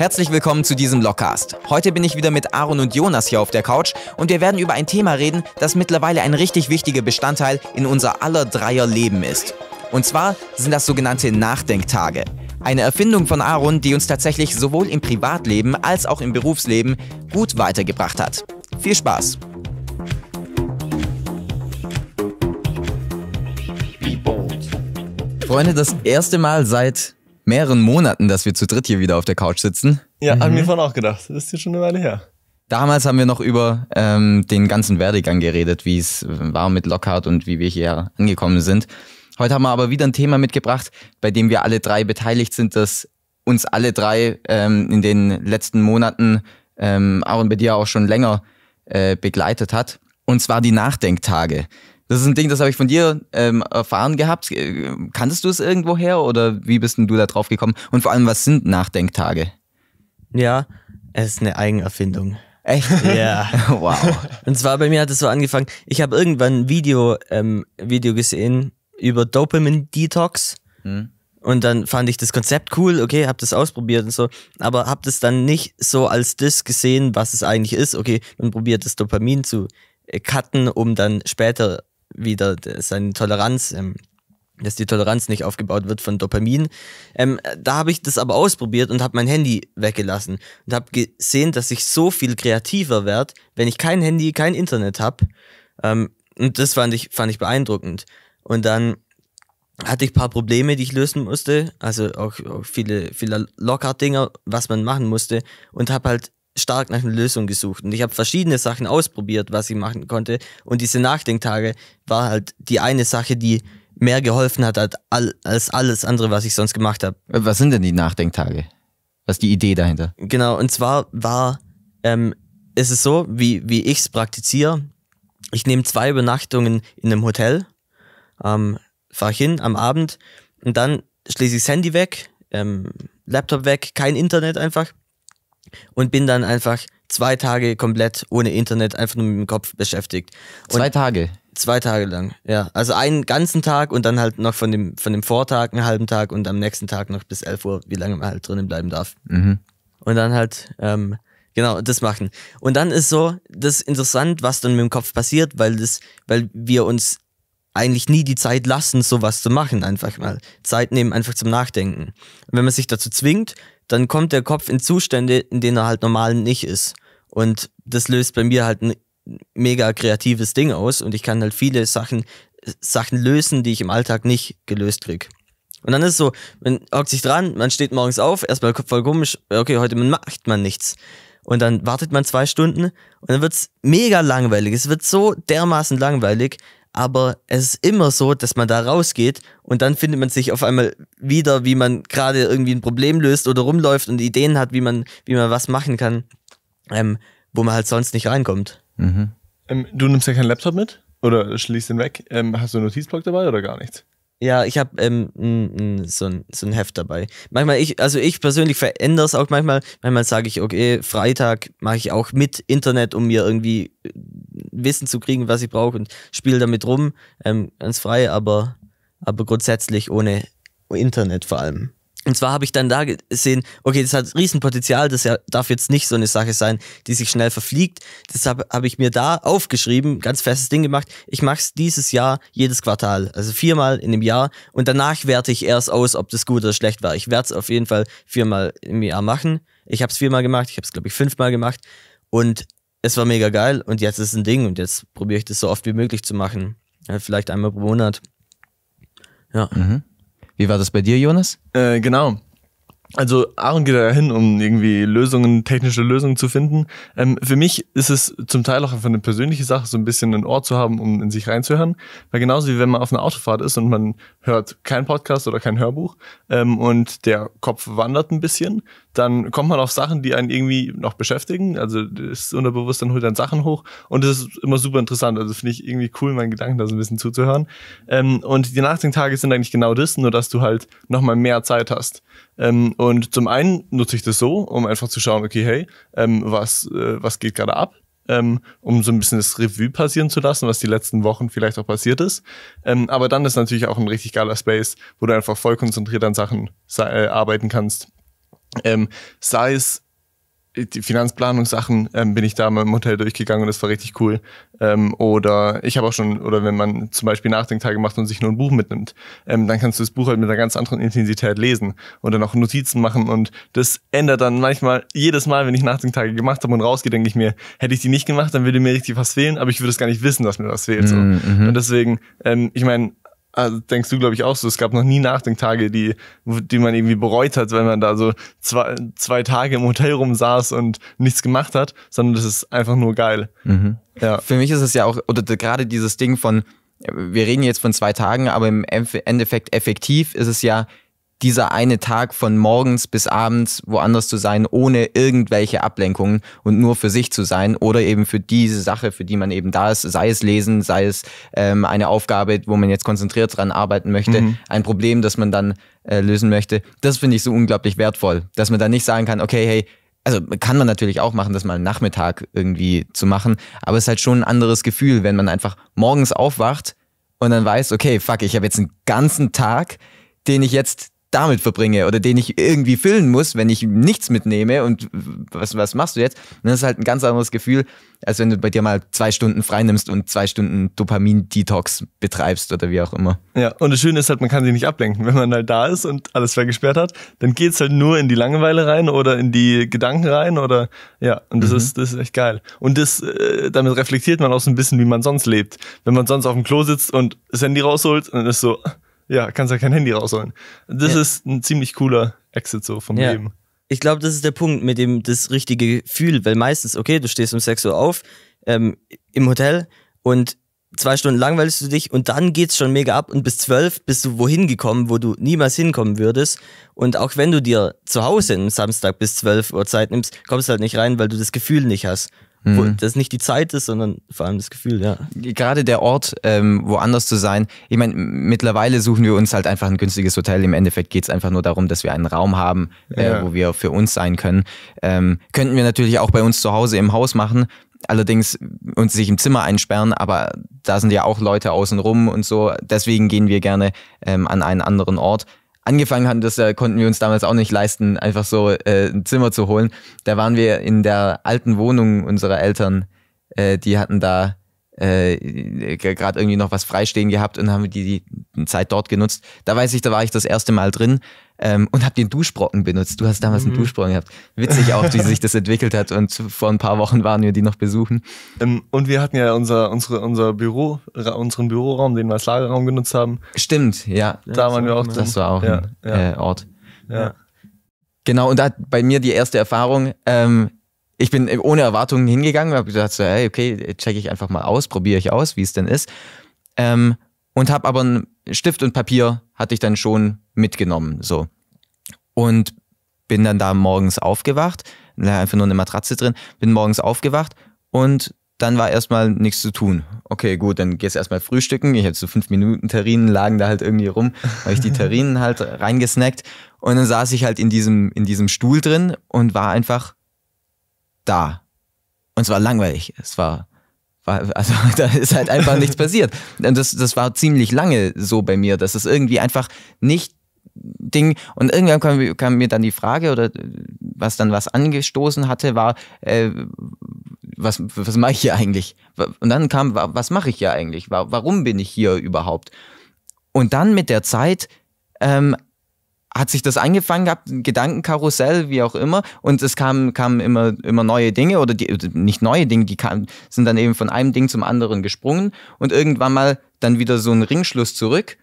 Herzlich willkommen zu diesem Lockcast. Heute bin ich wieder mit Aaron und Jonas hier auf der Couch und wir werden über ein Thema reden, das mittlerweile ein richtig wichtiger Bestandteil in unser aller Dreier Leben ist. Und zwar sind das sogenannte Nachdenktage. Eine Erfindung von Aaron, die uns tatsächlich sowohl im Privatleben als auch im Berufsleben gut weitergebracht hat. Viel Spaß! Freunde, das erste Mal seit mehreren Monaten, dass wir zu dritt hier wieder auf der Couch sitzen. Ja, mhm. haben wir vorhin auch gedacht. Das ist ja schon eine Weile her. Damals haben wir noch über ähm, den ganzen Werdegang geredet, wie es äh, war mit Lockhart und wie wir hier angekommen sind. Heute haben wir aber wieder ein Thema mitgebracht, bei dem wir alle drei beteiligt sind, das uns alle drei ähm, in den letzten Monaten, ähm, Aaron bei dir auch schon länger äh, begleitet hat. Und zwar die Nachdenktage. Das ist ein Ding, das habe ich von dir ähm, erfahren gehabt. Äh, kanntest du es irgendwo her oder wie bist denn du da drauf gekommen? Und vor allem, was sind Nachdenktage? Ja, es ist eine Eigenerfindung. Echt? Ja. wow. Und zwar bei mir hat es so angefangen, ich habe irgendwann ein Video, ähm, Video gesehen über Dopamin Detox. Hm. Und dann fand ich das Konzept cool, okay, hab das ausprobiert und so, aber hab das dann nicht so als das gesehen, was es eigentlich ist. Okay, man probiert das Dopamin zu äh, cutten, um dann später wieder seine Toleranz, ähm, dass die Toleranz nicht aufgebaut wird von Dopamin. Ähm, da habe ich das aber ausprobiert und habe mein Handy weggelassen und habe gesehen, dass ich so viel kreativer werde, wenn ich kein Handy, kein Internet habe. Ähm, und das fand ich, fand ich beeindruckend. Und dann hatte ich ein paar Probleme, die ich lösen musste, also auch, auch viele, viele Lockhart-Dinger, was man machen musste und habe halt stark nach einer Lösung gesucht und ich habe verschiedene Sachen ausprobiert, was ich machen konnte. Und diese Nachdenktage war halt die eine Sache, die mehr geholfen hat als alles andere, was ich sonst gemacht habe. Was sind denn die Nachdenktage? Was ist die Idee dahinter? Genau, und zwar war, ähm, ist es so, wie, wie ich es praktiziere, ich nehme zwei Übernachtungen in einem Hotel, ähm, fahre ich hin am Abend und dann schließe ich das Handy weg, ähm, Laptop weg, kein Internet einfach und bin dann einfach zwei Tage komplett ohne Internet, einfach nur mit dem Kopf beschäftigt. Und zwei Tage? Zwei Tage lang, ja. Also einen ganzen Tag und dann halt noch von dem, von dem Vortag einen halben Tag und am nächsten Tag noch bis 11 Uhr, wie lange man halt drinnen bleiben darf. Mhm. Und dann halt, ähm, genau, das machen. Und dann ist so, das ist interessant, was dann mit dem Kopf passiert, weil das, weil wir uns eigentlich nie die Zeit lassen, sowas zu machen, einfach mal. Zeit nehmen einfach zum Nachdenken. Und wenn man sich dazu zwingt, dann kommt der Kopf in Zustände, in denen er halt normal nicht ist. Und das löst bei mir halt ein mega kreatives Ding aus und ich kann halt viele Sachen, Sachen lösen, die ich im Alltag nicht gelöst kriege. Und dann ist es so, man hockt sich dran, man steht morgens auf, erstmal voll komisch, okay, heute macht man nichts. Und dann wartet man zwei Stunden und dann wird's mega langweilig. Es wird so dermaßen langweilig, aber es ist immer so, dass man da rausgeht und dann findet man sich auf einmal wieder, wie man gerade irgendwie ein Problem löst oder rumläuft und Ideen hat, wie man, wie man was machen kann, ähm, wo man halt sonst nicht reinkommt. Mhm. Ähm, du nimmst ja keinen Laptop mit oder schließt den weg. Ähm, hast du einen Notizblock dabei oder gar nichts? Ja, ich habe ähm, so, ein, so ein Heft dabei. Manchmal, ich, also ich persönlich verändere es auch manchmal. Manchmal sage ich, okay, Freitag mache ich auch mit Internet, um mir irgendwie Wissen zu kriegen, was ich brauche und spiele damit rum, ähm, ganz frei, aber, aber grundsätzlich ohne Internet vor allem. Und zwar habe ich dann da gesehen, okay, das hat Riesenpotenzial, das darf jetzt nicht so eine Sache sein, die sich schnell verfliegt. Deshalb habe ich mir da aufgeschrieben, ganz festes Ding gemacht, ich mache es dieses Jahr jedes Quartal, also viermal in dem Jahr und danach werte ich erst aus, ob das gut oder schlecht war. Ich werde es auf jeden Fall viermal im Jahr machen. Ich habe es viermal gemacht, ich habe es, glaube ich, fünfmal gemacht und es war mega geil und jetzt ist ein Ding und jetzt probiere ich das so oft wie möglich zu machen. Ja, vielleicht einmal pro Monat. Ja. Mhm. Wie war das bei dir, Jonas? Äh, genau. Also Aaron geht da hin, um irgendwie Lösungen, technische Lösungen zu finden. Ähm, für mich ist es zum Teil auch einfach eine persönliche Sache, so ein bisschen einen Ohr zu haben, um in sich reinzuhören. Weil genauso wie wenn man auf einer Autofahrt ist und man hört keinen Podcast oder kein Hörbuch ähm, und der Kopf wandert ein bisschen, dann kommt man auf Sachen, die einen irgendwie noch beschäftigen. Also das Unterbewusstsein holt dann Sachen hoch und das ist immer super interessant. Also finde ich irgendwie cool, meinen Gedanken da so ein bisschen zuzuhören. Ähm, und die Nachdenktage sind eigentlich genau das, nur dass du halt nochmal mehr Zeit hast ähm, und zum einen nutze ich das so, um einfach zu schauen, okay, hey, ähm, was, äh, was geht gerade ab? Ähm, um so ein bisschen das Revue passieren zu lassen, was die letzten Wochen vielleicht auch passiert ist. Ähm, aber dann ist natürlich auch ein richtig geiler Space, wo du einfach voll konzentriert an Sachen äh, arbeiten kannst. Ähm, sei es äh, die Finanzplanungssachen ähm, bin ich da mal im Hotel durchgegangen und das war richtig cool. Ähm, oder ich habe auch schon, oder wenn man zum Beispiel Nachdenktage macht und sich nur ein Buch mitnimmt, ähm, dann kannst du das Buch halt mit einer ganz anderen Intensität lesen und dann auch Notizen machen und das ändert dann manchmal jedes Mal, wenn ich Nachdenktage gemacht habe und rausgehe, denke ich mir, hätte ich die nicht gemacht, dann würde mir richtig was fehlen, aber ich würde es gar nicht wissen, dass mir was fehlt. So. Mm -hmm. Und deswegen, ähm, ich meine, also denkst du, glaube ich, auch so. Es gab noch nie Nachdenktage, die, die man irgendwie bereut hat, wenn man da so zwei, zwei Tage im Hotel rumsaß und nichts gemacht hat, sondern das ist einfach nur geil. Mhm. Ja. Für mich ist es ja auch, oder gerade dieses Ding von, wir reden jetzt von zwei Tagen, aber im Endeffekt effektiv ist es ja dieser eine Tag von morgens bis abends woanders zu sein, ohne irgendwelche Ablenkungen und nur für sich zu sein oder eben für diese Sache, für die man eben da ist, sei es Lesen, sei es ähm, eine Aufgabe, wo man jetzt konzentriert dran arbeiten möchte, mhm. ein Problem, das man dann äh, lösen möchte. Das finde ich so unglaublich wertvoll, dass man da nicht sagen kann, okay, hey, also kann man natürlich auch machen, das mal Nachmittag irgendwie zu machen, aber es ist halt schon ein anderes Gefühl, wenn man einfach morgens aufwacht und dann weiß, okay, fuck, ich habe jetzt einen ganzen Tag, den ich jetzt damit verbringe oder den ich irgendwie füllen muss, wenn ich nichts mitnehme und was, was machst du jetzt? Und das ist halt ein ganz anderes Gefühl, als wenn du bei dir mal zwei Stunden freinimmst und zwei Stunden Dopamin-Detox betreibst oder wie auch immer. Ja, und das Schöne ist halt, man kann sie nicht ablenken. Wenn man halt da ist und alles vergesperrt hat, dann geht's halt nur in die Langeweile rein oder in die Gedanken rein oder ja, und das, mhm. ist, das ist echt geil. Und das, äh, damit reflektiert man auch so ein bisschen, wie man sonst lebt. Wenn man sonst auf dem Klo sitzt und das Handy rausholt, dann ist so, ja, kannst ja kein Handy rausholen. Das ja. ist ein ziemlich cooler Exit so vom ja. Leben. Ich glaube, das ist der Punkt mit dem das richtige Gefühl, weil meistens, okay, du stehst um 6 Uhr auf ähm, im Hotel und zwei Stunden langweilst du dich und dann geht's schon mega ab und bis zwölf bist du wohin gekommen, wo du niemals hinkommen würdest. Und auch wenn du dir zu Hause am Samstag bis 12 Uhr Zeit nimmst, kommst du halt nicht rein, weil du das Gefühl nicht hast. Mhm. Wo das nicht die Zeit ist, sondern vor allem das Gefühl, ja. Gerade der Ort, ähm, woanders zu sein. Ich meine, mittlerweile suchen wir uns halt einfach ein günstiges Hotel. Im Endeffekt geht es einfach nur darum, dass wir einen Raum haben, äh, wo wir für uns sein können. Ähm, könnten wir natürlich auch bei uns zu Hause im Haus machen allerdings uns sich im Zimmer einsperren, aber da sind ja auch Leute außen rum und so. Deswegen gehen wir gerne ähm, an einen anderen Ort angefangen haben, das äh, konnten wir uns damals auch nicht leisten, einfach so äh, ein Zimmer zu holen. Da waren wir in der alten Wohnung unserer Eltern. Äh, die hatten da äh, gerade irgendwie noch was freistehen gehabt und haben die, die Zeit dort genutzt. Da weiß ich, da war ich das erste Mal drin ähm, und habe den Duschbrocken benutzt. Du hast damals mhm. einen Duschbrocken gehabt. Witzig auch, wie sich das entwickelt hat und vor ein paar Wochen waren wir die noch besuchen. Ähm, und wir hatten ja unser, unsere, unser Büro, unseren Büroraum, den wir als Lagerraum genutzt haben. Stimmt, ja. Da ja, waren wir auch drin. Das war auch ja, ein ja. Äh, Ort. Ja. Genau, und da hat bei mir die erste Erfahrung, ähm, ich bin äh, ohne Erwartungen hingegangen, habe gesagt, so, hey, okay, checke ich einfach mal aus, probiere ich aus, wie es denn ist. Ähm, und habe aber einen Stift und Papier hatte ich dann schon mitgenommen, so. Und bin dann da morgens aufgewacht, da einfach nur eine Matratze drin, bin morgens aufgewacht und dann war erstmal nichts zu tun. Okay, gut, dann gehst erstmal frühstücken. Ich hatte so fünf Minuten Terrinen, lagen da halt irgendwie rum, habe ich die Terrinen halt reingesnackt und dann saß ich halt in diesem, in diesem Stuhl drin und war einfach da. Und es war langweilig. Es war, war also da ist halt einfach nichts passiert. Und das, das war ziemlich lange so bei mir, dass es irgendwie einfach nicht Ding. Und irgendwann kam, kam, mir dann die Frage, oder äh, was dann was angestoßen hatte, war, äh, was, was mache ich hier eigentlich? Und dann kam, was mache ich hier eigentlich? Warum bin ich hier überhaupt? Und dann mit der Zeit ähm, hat sich das angefangen gehabt, Gedankenkarussell, wie auch immer, und es kamen kam immer, immer neue Dinge oder die, äh, nicht neue Dinge, die kamen, sind dann eben von einem Ding zum anderen gesprungen und irgendwann mal dann wieder so ein Ringschluss zurück.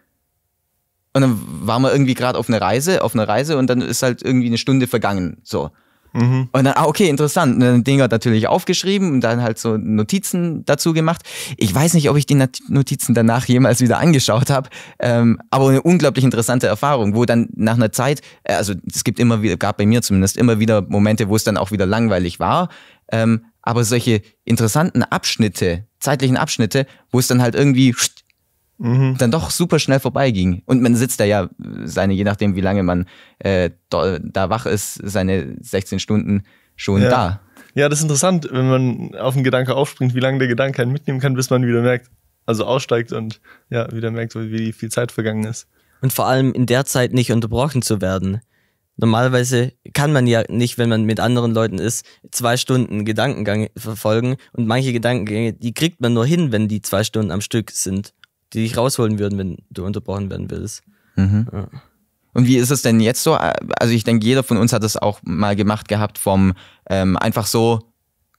Und dann waren wir irgendwie gerade auf einer Reise, auf einer Reise und dann ist halt irgendwie eine Stunde vergangen, so. Mhm. Und dann, ah, okay, interessant. Und dann Dinger natürlich aufgeschrieben und dann halt so Notizen dazu gemacht. Ich weiß nicht, ob ich die Notizen danach jemals wieder angeschaut habe, ähm, aber eine unglaublich interessante Erfahrung, wo dann nach einer Zeit, äh, also es gibt immer wieder, gab bei mir zumindest immer wieder Momente, wo es dann auch wieder langweilig war. Ähm, aber solche interessanten Abschnitte, zeitlichen Abschnitte, wo es dann halt irgendwie mhm. dann doch super schnell vorbeiging. Und man sitzt da ja seine, je nachdem wie lange man äh, da wach ist, seine 16 Stunden schon ja. da. Ja, das ist interessant, wenn man auf einen Gedanke aufspringt, wie lange der Gedanke einen mitnehmen kann, bis man wieder merkt, also aussteigt und ja, wieder merkt, wie viel Zeit vergangen ist. Und vor allem in der Zeit nicht unterbrochen zu werden. Normalerweise kann man ja nicht, wenn man mit anderen Leuten ist, zwei Stunden Gedankengang verfolgen und manche Gedankengänge, die kriegt man nur hin, wenn die zwei Stunden am Stück sind die dich rausholen würden, wenn du unterbrochen werden willst. Mhm. Ja. Und wie ist es denn jetzt so? Also ich denke, jeder von uns hat das auch mal gemacht gehabt vom ähm, einfach so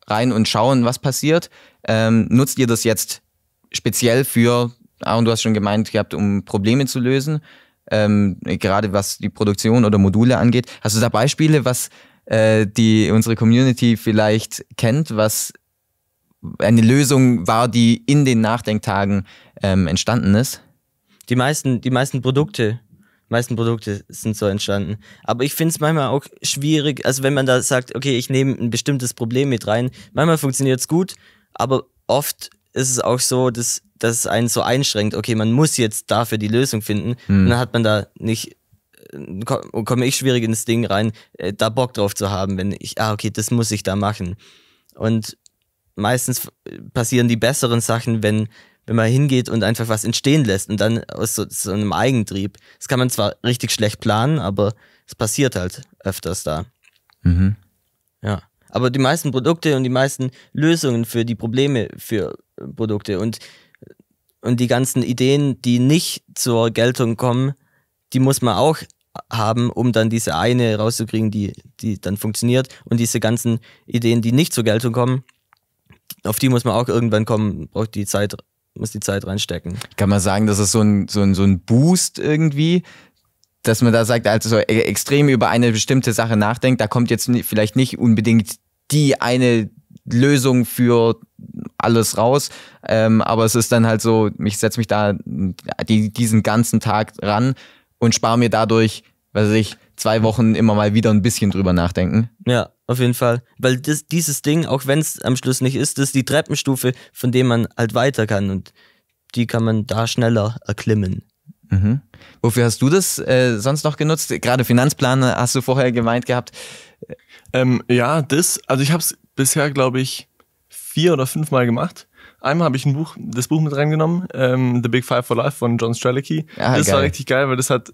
rein und schauen, was passiert. Ähm, nutzt ihr das jetzt speziell für, Aaron, du hast schon gemeint gehabt, um Probleme zu lösen, ähm, gerade was die Produktion oder Module angeht. Hast du da Beispiele, was äh, die unsere Community vielleicht kennt, was eine Lösung war, die in den Nachdenktagen ähm, entstanden ist? Die meisten, die meisten Produkte, meisten Produkte sind so entstanden. Aber ich finde es manchmal auch schwierig, also wenn man da sagt, okay, ich nehme ein bestimmtes Problem mit rein, manchmal funktioniert es gut, aber oft ist es auch so, dass, dass es einen so einschränkt, okay, man muss jetzt dafür die Lösung finden. Hm. Und dann hat man da nicht, äh, komme ich schwierig ins Ding rein, äh, da Bock drauf zu haben, wenn ich, ah, okay, das muss ich da machen. Und meistens äh, passieren die besseren Sachen, wenn, wenn man hingeht und einfach was entstehen lässt und dann aus so, so einem Eigentrieb. Das kann man zwar richtig schlecht planen, aber es passiert halt öfters da. Mhm. Ja. Aber die meisten Produkte und die meisten Lösungen für die Probleme für Produkte und, und die ganzen Ideen, die nicht zur Geltung kommen, die muss man auch haben, um dann diese eine rauszukriegen, die, die dann funktioniert. Und diese ganzen Ideen, die nicht zur Geltung kommen, auf die muss man auch irgendwann kommen, braucht die Zeit, muss die Zeit reinstecken. Kann man sagen, das ist so ein, so ein, so ein Boost irgendwie, dass man da sagt, also so e-, extrem über eine bestimmte Sache nachdenkt, da kommt jetzt vielleicht nicht unbedingt die eine Lösung für alles raus, ähm, aber es ist dann halt so, ich setze mich da die, diesen ganzen Tag ran und spare mir dadurch, weiß ich, zwei Wochen immer mal wieder ein bisschen drüber nachdenken. Ja, auf jeden Fall. Weil das, dieses Ding, auch wenn es am Schluss nicht ist, das ist die Treppenstufe, von dem man halt weiter kann und die kann man da schneller erklimmen. Mhm. Wofür hast du das äh, sonst noch genutzt? Gerade Finanzplaner hast du vorher gemeint gehabt. Ähm, ja, das, also ich habe es bisher, glaube ich, vier oder fünfmal gemacht. Einmal habe ich ein Buch, das Buch mit reingenommen, ähm, The Big Five for Life von John Strelicky. Ah, das geil. war richtig geil, weil das hat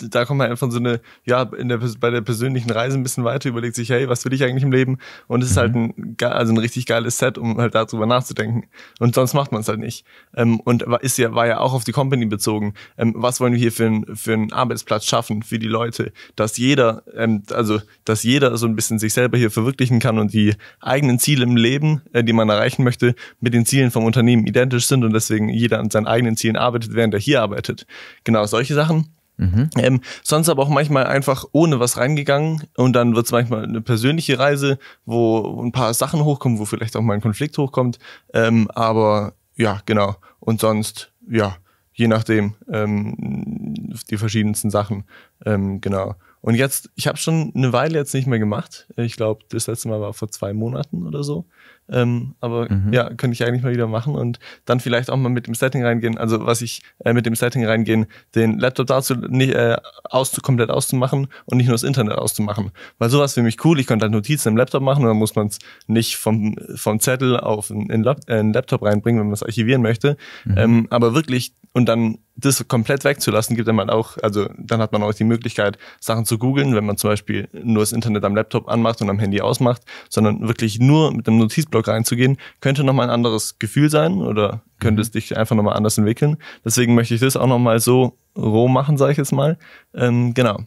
da kommt man einfach so eine, ja, in der, bei der persönlichen Reise ein bisschen weiter, überlegt sich, hey, was will ich eigentlich im Leben? Und es ist halt mhm. halt ein, also ein richtig geiles Set, um halt darüber nachzudenken. Und sonst macht man es halt nicht. Ähm, und ist ja, war ja auch auf die Company bezogen. Ähm, was wollen wir hier für, ein, für einen Arbeitsplatz schaffen für die Leute? Dass jeder, ähm, also, dass jeder so ein bisschen sich selber hier verwirklichen kann und die eigenen Ziele im Leben, äh, die man erreichen möchte, mit den Zielen vom Unternehmen identisch sind und deswegen jeder an seinen eigenen Zielen arbeitet, während er hier arbeitet. Genau solche Sachen. Mhm. Ähm, sonst aber auch manchmal einfach ohne was reingegangen und dann wird es manchmal eine persönliche Reise, wo ein paar Sachen hochkommen, wo vielleicht auch mal ein Konflikt hochkommt. Ähm, aber ja, genau. Und sonst, ja, je nachdem, ähm, die verschiedensten Sachen. Ähm, genau. Und jetzt, ich habe schon eine Weile jetzt nicht mehr gemacht. Ich glaube, das letzte Mal war vor zwei Monaten oder so. Ähm, aber mhm. ja, könnte ich eigentlich mal wieder machen und dann vielleicht auch mal mit dem Setting reingehen, also was ich äh, mit dem Setting reingehen, den Laptop dazu nicht, äh, auszu, komplett auszumachen und nicht nur das Internet auszumachen. Weil sowas für mich cool, ich könnte halt Notizen im Laptop machen und dann muss man es nicht vom, vom Zettel auf einen, äh, Laptop reinbringen, wenn man es archivieren möchte. Mhm. Ähm, aber wirklich, und dann das komplett wegzulassen, gibt dann halt man auch, also dann hat man auch die Möglichkeit, Sachen zu googeln, wenn man zum Beispiel nur das Internet am Laptop anmacht und am Handy ausmacht, sondern wirklich nur mit einem Notizblock Block reinzugehen, könnte nochmal ein anderes Gefühl sein oder könnte es mhm. dich einfach nochmal anders entwickeln. Deswegen möchte ich das auch nochmal so roh machen, sage ich jetzt mal. Ähm, genau.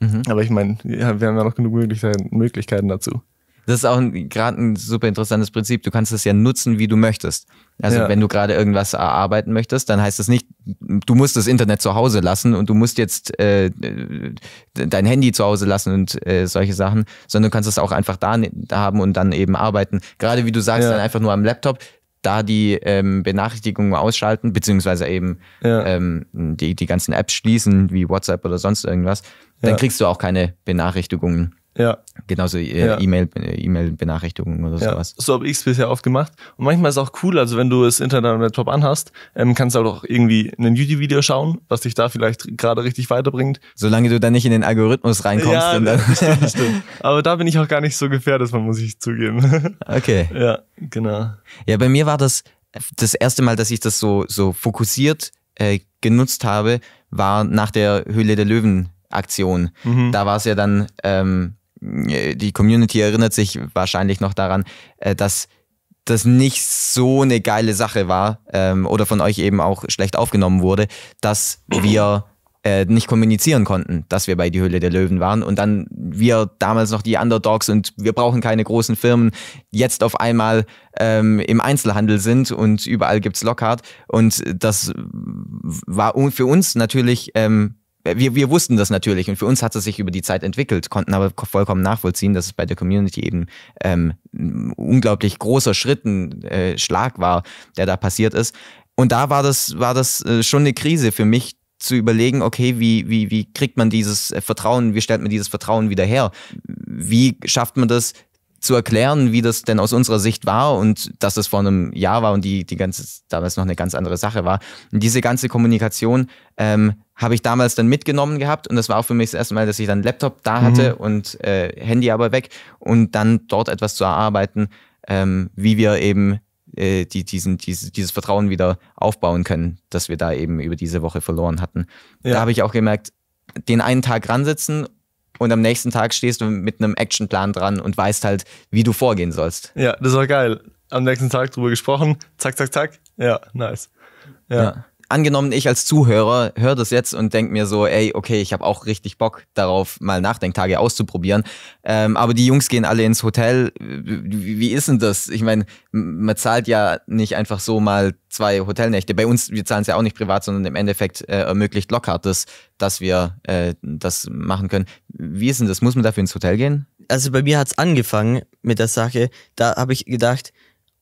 Mhm. Aber ich meine, wir haben ja noch genug Möglichkeiten, Möglichkeiten dazu das ist auch gerade ein super interessantes Prinzip. Du kannst es ja nutzen, wie du möchtest. Also ja. wenn du gerade irgendwas erarbeiten möchtest, dann heißt das nicht, du musst das Internet zu Hause lassen und du musst jetzt äh, dein Handy zu Hause lassen und äh, solche Sachen, sondern du kannst es auch einfach da haben und dann eben arbeiten. Gerade wie du sagst, ja. dann einfach nur am Laptop da die ähm, Benachrichtigungen ausschalten, beziehungsweise eben ja. ähm, die, die ganzen Apps schließen, wie WhatsApp oder sonst irgendwas, dann kriegst du auch keine Benachrichtigungen. Ja. Genauso äh, ja. E-Mail, äh, E-Mail-Benachrichtigungen oder ja. sowas. So habe ich es bisher oft gemacht. Und manchmal ist auch cool, also wenn du das Internet am Laptop anhast, ähm, kannst du auch irgendwie ein YouTube-Video schauen, was dich da vielleicht gerade richtig weiterbringt. Solange du dann nicht in den Algorithmus reinkommst. Ja, dann ne, stimmt, stimmt. Aber da bin ich auch gar nicht so gefährdet, man muss ich zugeben. Okay. Ja, genau. Ja, bei mir war das das erste Mal, dass ich das so, so fokussiert äh, genutzt habe, war nach der Höhle der Löwen Aktion. Mhm. Da war es ja dann, ähm, äh, die Community erinnert sich wahrscheinlich noch daran, äh, dass das nicht so eine geile Sache war ähm, oder von euch eben auch schlecht aufgenommen wurde, dass wir äh, nicht kommunizieren konnten, dass wir bei die Höhle der Löwen waren und dann wir damals noch die Underdogs und wir brauchen keine großen Firmen, jetzt auf einmal ähm, im Einzelhandel sind und überall gibt es Lockhart und das war für uns natürlich ähm, wir, wir wussten das natürlich und für uns hat es sich über die Zeit entwickelt, konnten aber vollkommen nachvollziehen, dass es bei der Community eben ähm, unglaublich großer Schritten äh, Schlag war, der da passiert ist. Und da war das, war das äh, schon eine Krise für mich, zu überlegen, okay, wie, wie, wie kriegt man dieses Vertrauen, wie stellt man dieses Vertrauen wieder her? Wie schafft man das, zu erklären, wie das denn aus unserer Sicht war und dass das vor einem Jahr war und die, die ganze, damals noch eine ganz andere Sache war. Und diese ganze Kommunikation ähm, habe ich damals dann mitgenommen gehabt und das war auch für mich das erste Mal, dass ich dann Laptop da mhm. hatte mhm. und äh, Handy aber weg und dann dort etwas zu erarbeiten, ähm, wie wir eben äh, die, diesen, diese, dieses Vertrauen wieder aufbauen können, das wir da eben über diese Woche verloren hatten. Ja. Da habe ich auch gemerkt, den einen Tag ransitzen und am nächsten Tag stehst du mit einem Actionplan dran und weißt halt, wie du vorgehen sollst. Ja, das war geil. Am nächsten Tag drüber gesprochen, zack, zack, zack. Ja, nice. ja. ja angenommen, ich als Zuhörer höre das jetzt und denke mir so, ey, okay, ich habe auch richtig Bock darauf, mal Nachdenktage auszuprobieren. Ähm, aber die Jungs gehen alle ins Hotel. Wie, wie ist denn das? Ich meine, man zahlt ja nicht einfach so mal zwei Hotelnächte. Bei uns, wir zahlen es ja auch nicht privat, sondern im Endeffekt äh, ermöglicht Lockhart das, dass wir äh, das machen können. Wie ist denn das? Muss man dafür ins Hotel gehen? Also bei mir hat es angefangen mit der Sache. Da habe ich gedacht,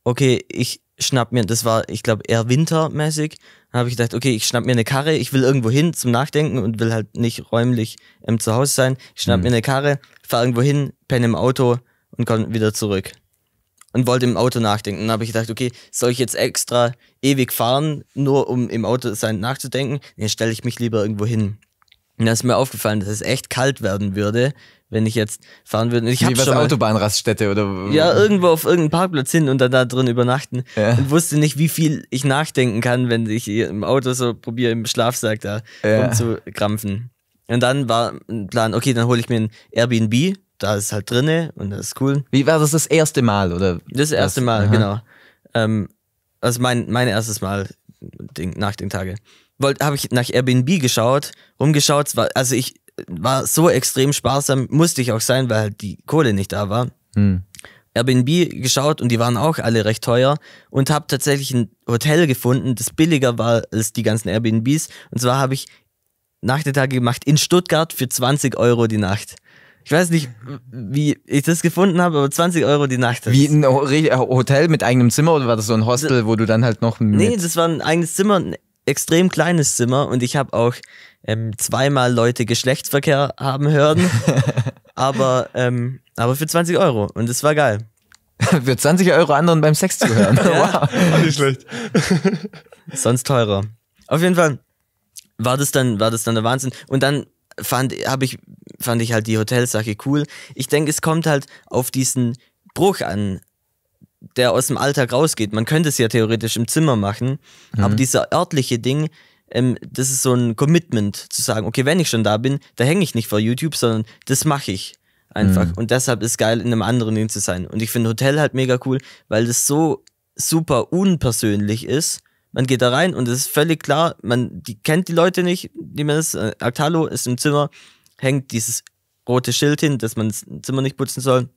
okay, ich schnapp mir, das war, ich glaube, eher wintermäßig, habe ich gedacht, okay, ich schnapp mir eine Karre, ich will irgendwo hin zum Nachdenken und will halt nicht räumlich ähm, zu Hause sein. Ich schnapp mhm. mir eine Karre, fahre irgendwo hin, penne im Auto und komme wieder zurück. Und wollte im Auto nachdenken. Dann habe ich gedacht, okay, soll ich jetzt extra ewig fahren, nur um im Auto sein nachzudenken? Dann stelle ich mich lieber irgendwo hin. Und dann ist mir aufgefallen, dass es echt kalt werden würde, wenn ich jetzt fahren würde. Ich Wie was schon Autobahnraststätte oder ja irgendwo auf irgendeinem Parkplatz hin und dann da drin übernachten ja. und wusste nicht, wie viel ich nachdenken kann, wenn ich im Auto so probiere im Schlafsack da ja. rumzukrampfen. Und dann war ein Plan, okay, dann hole ich mir ein Airbnb, da ist halt drinne und das ist cool. Wie war das das erste Mal oder? Das erste das, Mal, aha. genau. Ähm, also mein mein erstes Mal nach den Tagen habe ich nach Airbnb geschaut, rumgeschaut, also ich war so extrem sparsam, musste ich auch sein, weil halt die Kohle nicht da war. Hm. Airbnb geschaut und die waren auch alle recht teuer und habe tatsächlich ein Hotel gefunden, das billiger war als die ganzen Airbnbs. Und zwar habe ich Nachmittage gemacht in Stuttgart für 20 Euro die Nacht. Ich weiß nicht, wie ich das gefunden habe, aber 20 Euro die Nacht. Wie ein äh, Hotel mit eigenem Zimmer oder war das so ein Hostel, wo du dann halt noch... Nee, das war ein eigenes Zimmer, ein extrem kleines Zimmer und ich habe auch ähm, zweimal Leute Geschlechtsverkehr haben hören. aber, ähm, aber für 20 Euro. Und es war geil. für 20 Euro anderen beim Sex zu hören. ja. Wow. Nicht schlecht. Sonst teurer. Auf jeden Fall war das dann, war das dann der Wahnsinn. Und dann fand, hab ich, fand ich halt die Hotelsache cool. Ich denke, es kommt halt auf diesen Bruch an, der aus dem Alltag rausgeht. Man könnte es ja theoretisch im Zimmer machen, mhm. aber dieser örtliche Ding, ähm, das ist so ein Commitment zu sagen, okay, wenn ich schon da bin, da hänge ich nicht vor YouTube, sondern das mache ich einfach. Mhm. Und deshalb ist geil, in einem anderen Ding zu sein. Und ich finde Hotel halt mega cool, weil das so super unpersönlich ist. Man geht da rein und es ist völlig klar, man die kennt die Leute nicht, die man ist. Äh, Actalo ist im Zimmer, hängt dieses rote Schild hin, dass man das Zimmer nicht putzen soll,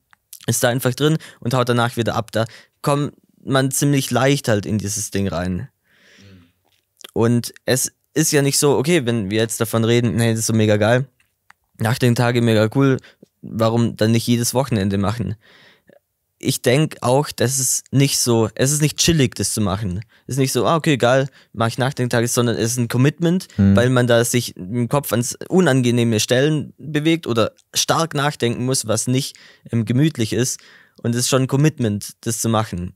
ist da einfach drin und haut danach wieder ab. Da kommt man ziemlich leicht halt in dieses Ding rein. Und es ist ja nicht so, okay, wenn wir jetzt davon reden, nee, das ist so mega geil, nach den Tagen mega cool, warum dann nicht jedes Wochenende machen? Ich denke auch, dass es nicht so, es ist nicht chillig, das zu machen. Es ist nicht so, ah, okay, geil, mache ich nach den Tagen, sondern es ist ein Commitment, mhm. weil man da sich im Kopf ans unangenehme Stellen bewegt oder stark nachdenken muss, was nicht ähm, gemütlich ist. Und es ist schon ein Commitment, das zu machen.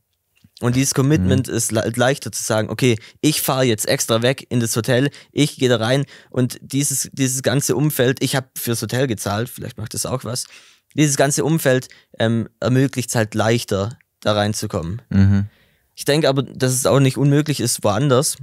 Und dieses Commitment mhm. ist le leichter zu sagen, okay, ich fahre jetzt extra weg in das Hotel, ich gehe da rein und dieses, dieses ganze Umfeld, ich habe fürs Hotel gezahlt, vielleicht macht das auch was, dieses ganze Umfeld ähm, ermöglicht es halt leichter, da reinzukommen. Mhm. Ich denke aber, dass es auch nicht unmöglich ist, woanders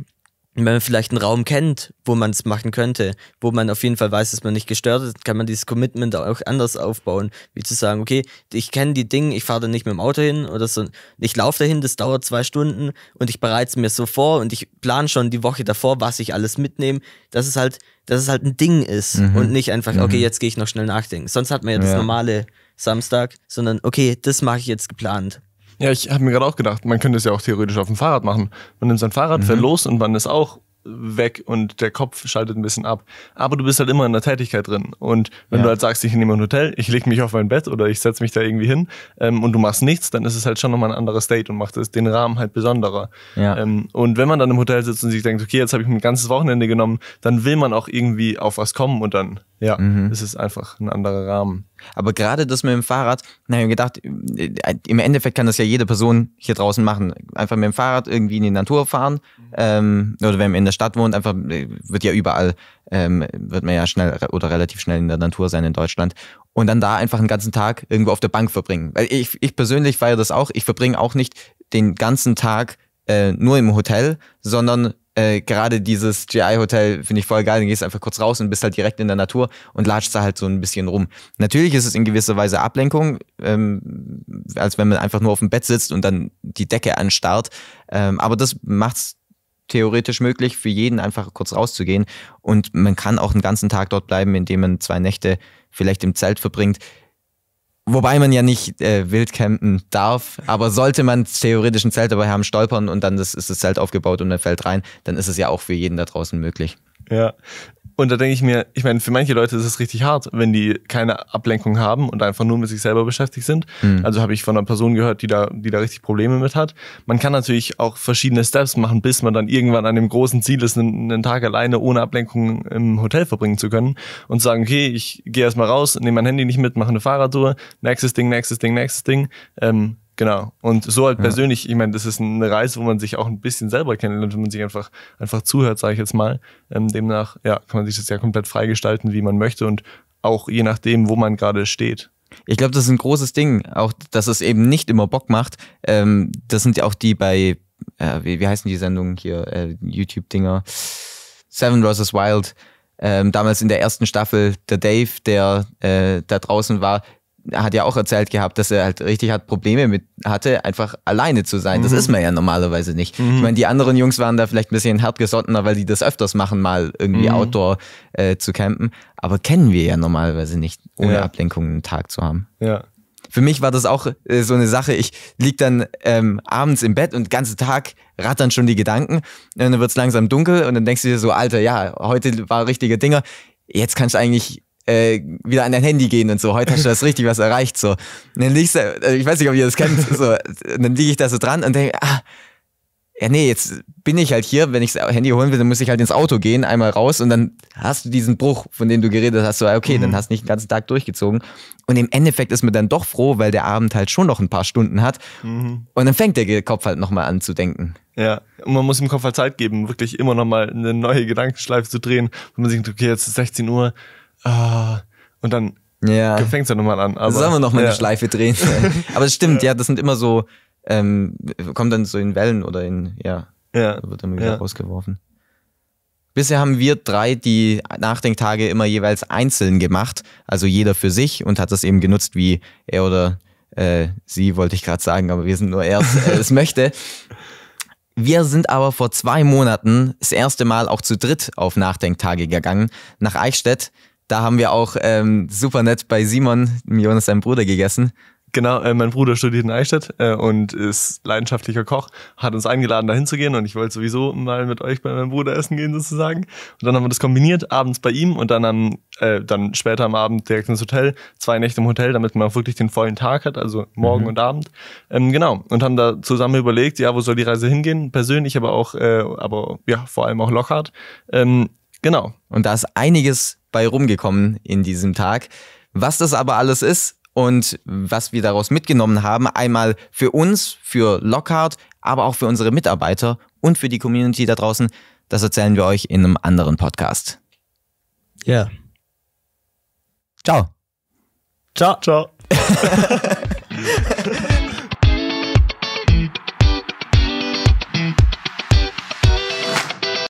wenn man vielleicht einen Raum kennt, wo man es machen könnte, wo man auf jeden Fall weiß, dass man nicht gestört ist, kann man dieses Commitment auch anders aufbauen, wie zu sagen, okay, ich kenne die Dinge, ich fahre da nicht mit dem Auto hin oder so, ich laufe dahin, das dauert zwei Stunden und ich bereite es mir so vor und ich plane schon die Woche davor, was ich alles mitnehme, dass es halt, dass es halt ein Ding ist mhm. und nicht einfach, mhm. okay, jetzt gehe ich noch schnell nachdenken. Sonst hat man ja, ja. das normale Samstag, sondern okay, das mache ich jetzt geplant. Ja, ich habe mir gerade auch gedacht, man könnte es ja auch theoretisch auf dem Fahrrad machen. Man nimmt sein Fahrrad, mhm. fährt los und man ist auch weg und der Kopf schaltet ein bisschen ab. Aber du bist halt immer in der Tätigkeit drin. Und wenn ja. du halt sagst, ich nehme ein Hotel, ich lege mich auf mein Bett oder ich setze mich da irgendwie hin ähm, und du machst nichts, dann ist es halt schon nochmal ein anderes Date und macht es den Rahmen halt besonderer. Ja. Ähm, und wenn man dann im Hotel sitzt und sich denkt, okay, jetzt habe ich ein ganzes Wochenende genommen, dann will man auch irgendwie auf was kommen und dann ja, mhm. es ist einfach ein anderer Rahmen. Aber gerade das mit dem Fahrrad, na, ich habe gedacht, äh, im Endeffekt kann das ja jede Person hier draußen machen. Einfach mit dem Fahrrad irgendwie in die Natur fahren. Ähm, oder wenn man in der Stadt wohnt, einfach äh, wird ja überall, ähm, wird man ja schnell oder relativ schnell in der Natur sein in Deutschland. Und dann da einfach einen ganzen Tag irgendwo auf der Bank verbringen. Weil ich, ich persönlich feiere das auch. Ich verbringe auch nicht den ganzen Tag äh, nur im Hotel, sondern äh, gerade dieses GI-Hotel finde ich voll geil. Dann gehst du einfach kurz raus und bist halt direkt in der Natur und latschst da halt so ein bisschen rum. Natürlich ist es in gewisser Weise Ablenkung, ähm, als wenn man einfach nur auf dem Bett sitzt und dann die Decke anstarrt. Ähm, aber das macht es theoretisch möglich, für jeden einfach kurz rauszugehen. Und man kann auch einen ganzen Tag dort bleiben, indem man zwei Nächte vielleicht im Zelt verbringt. Wobei man ja nicht äh, wild campen darf, aber sollte man theoretisch ein Zelt dabei haben, stolpern und dann das, ist das Zelt aufgebaut und dann fällt rein, dann ist es ja auch für jeden da draußen möglich. Ja, und da denke ich mir, ich meine, für manche Leute ist es richtig hart, wenn die keine Ablenkung haben und einfach nur mit sich selber beschäftigt sind. Mhm. Also habe ich von einer Person gehört, die da, die da richtig Probleme mit hat. Man kann natürlich auch verschiedene Steps machen, bis man dann irgendwann an dem großen Ziel ist, einen, einen Tag alleine ohne Ablenkung im Hotel verbringen zu können und sagen, okay, ich gehe erstmal raus, nehme mein Handy nicht mit, mache eine Fahrradtour, nächstes Ding, nächstes Ding, nächstes Ding. Ähm, Genau. Und so halt ja. persönlich, ich meine, das ist eine Reise, wo man sich auch ein bisschen selber kennenlernt, wenn man sich einfach, einfach zuhört, sage ich jetzt mal. Ähm, demnach, ja, kann man sich das ja komplett freigestalten, wie man möchte und auch je nachdem, wo man gerade steht. Ich glaube, das ist ein großes Ding, auch dass es eben nicht immer Bock macht. Ähm, das sind ja auch die bei, äh, wie, wie heißen die Sendungen hier, äh, YouTube-Dinger? Seven vs. Wild. Ähm, damals in der ersten Staffel, der Dave, der äh, da draußen war, hat ja auch erzählt gehabt, dass er halt richtig hat Probleme mit hatte, einfach alleine zu sein. Mhm. Das ist man ja normalerweise nicht. Mhm. Ich meine, die anderen Jungs waren da vielleicht ein bisschen hartgesottener, weil die das öfters machen, mal irgendwie mhm. Outdoor äh, zu campen. Aber kennen wir ja normalerweise nicht, ohne ja. Ablenkung einen Tag zu haben. Ja. Für mich war das auch äh, so eine Sache. Ich lieg dann ähm, abends im Bett und den ganzen Tag rattern schon die Gedanken. Und dann es langsam dunkel und dann denkst du dir so, Alter, ja, heute war richtiger Dinger. Jetzt kannst du eigentlich äh, wieder an dein Handy gehen und so, heute hast du das richtig was erreicht. So. Und dann liegst du, also ich weiß nicht, ob ihr das kennt, so, und dann liege ich da so dran und denke, ah, ja nee, jetzt bin ich halt hier, wenn ich das Handy holen will, dann muss ich halt ins Auto gehen, einmal raus und dann hast du diesen Bruch, von dem du geredet hast, so okay, mhm. dann hast du nicht den ganzen Tag durchgezogen. Und im Endeffekt ist man dann doch froh, weil der Abend halt schon noch ein paar Stunden hat mhm. und dann fängt der Kopf halt nochmal an zu denken. Ja, und man muss dem Kopf halt Zeit geben, wirklich immer nochmal eine neue Gedankenschleife zu drehen, wenn man sich denkt, okay, jetzt ist 16 Uhr, ah, und dann ja. fängt es ja nochmal an. Aber, Sollen wir nochmal ja. eine Schleife drehen? aber es stimmt, ja. ja, das sind immer so, ähm, kommt dann so in Wellen oder in, ja, ja. wird immer wieder ja. rausgeworfen. Bisher haben wir drei die Nachdenktage immer jeweils einzeln gemacht, also jeder für sich und hat das eben genutzt, wie er oder äh, sie, wollte ich gerade sagen, aber wir sind nur er, äh, es möchte. Wir sind aber vor zwei Monaten das erste Mal auch zu dritt auf Nachdenktage gegangen nach Eichstätt da haben wir auch ähm, super nett bei Simon, Jonas, seinem Bruder, gegessen. Genau, äh, mein Bruder studiert in Eichstätt äh, und ist leidenschaftlicher Koch, hat uns eingeladen, da hinzugehen und ich wollte sowieso mal mit euch bei meinem Bruder essen gehen sozusagen. Und dann haben wir das kombiniert, abends bei ihm und dann, am, äh, dann später am Abend direkt ins Hotel, zwei Nächte im Hotel, damit man auch wirklich den vollen Tag hat, also morgen mhm. und Abend. Ähm, genau, und haben da zusammen überlegt, ja, wo soll die Reise hingehen, persönlich, aber auch, äh, aber ja, vor allem auch Lockhart. Ähm, genau. Und da ist einiges bei rumgekommen in diesem Tag. Was das aber alles ist und was wir daraus mitgenommen haben, einmal für uns, für Lockhart, aber auch für unsere Mitarbeiter und für die Community da draußen, das erzählen wir euch in einem anderen Podcast. Ja. Yeah. Ciao. Ciao. Ciao.